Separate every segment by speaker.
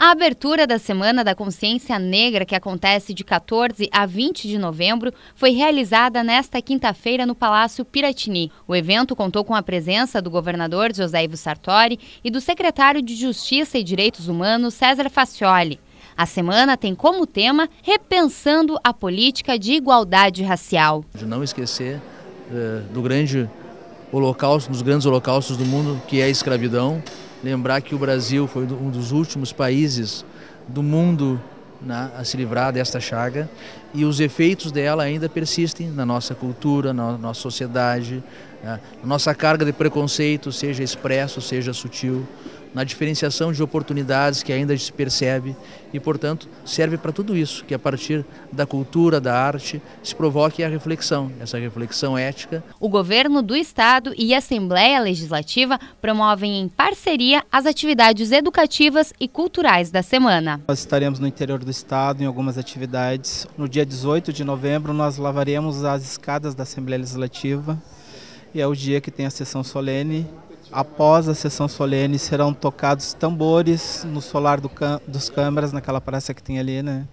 Speaker 1: A abertura da Semana da Consciência Negra, que acontece de 14 a 20 de novembro, foi realizada nesta quinta-feira no Palácio Piratini. O evento contou com a presença do governador José Ivo Sartori e do secretário de Justiça e Direitos Humanos, César Facioli. A semana tem como tema Repensando a Política de Igualdade Racial.
Speaker 2: De não esquecer uh, do grande holocausto, um dos grandes holocaustos do mundo, que é a escravidão. Lembrar que o Brasil foi um dos últimos países do mundo né, a se livrar desta chaga e os efeitos dela ainda persistem na nossa cultura, na nossa sociedade, né? Nossa carga de preconceito, seja expresso, seja sutil, na diferenciação de oportunidades que ainda se percebe e, portanto, serve para tudo isso, que a partir da cultura, da arte, se provoque a reflexão, essa reflexão ética.
Speaker 1: O governo do Estado e a Assembleia Legislativa promovem em parceria as atividades educativas e culturais da semana.
Speaker 3: Nós estaremos no interior do Estado em algumas atividades. No dia 18 de novembro, nós lavaremos as escadas da Assembleia Legislativa e é o dia que tem a sessão solene. Após a sessão solene serão tocados tambores no solar do dos câmaras naquela praça que tem ali, né?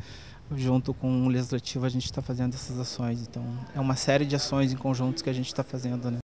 Speaker 3: Junto com o Legislativo a gente está fazendo essas ações. Então é uma série de ações em conjunto que a gente está fazendo, né?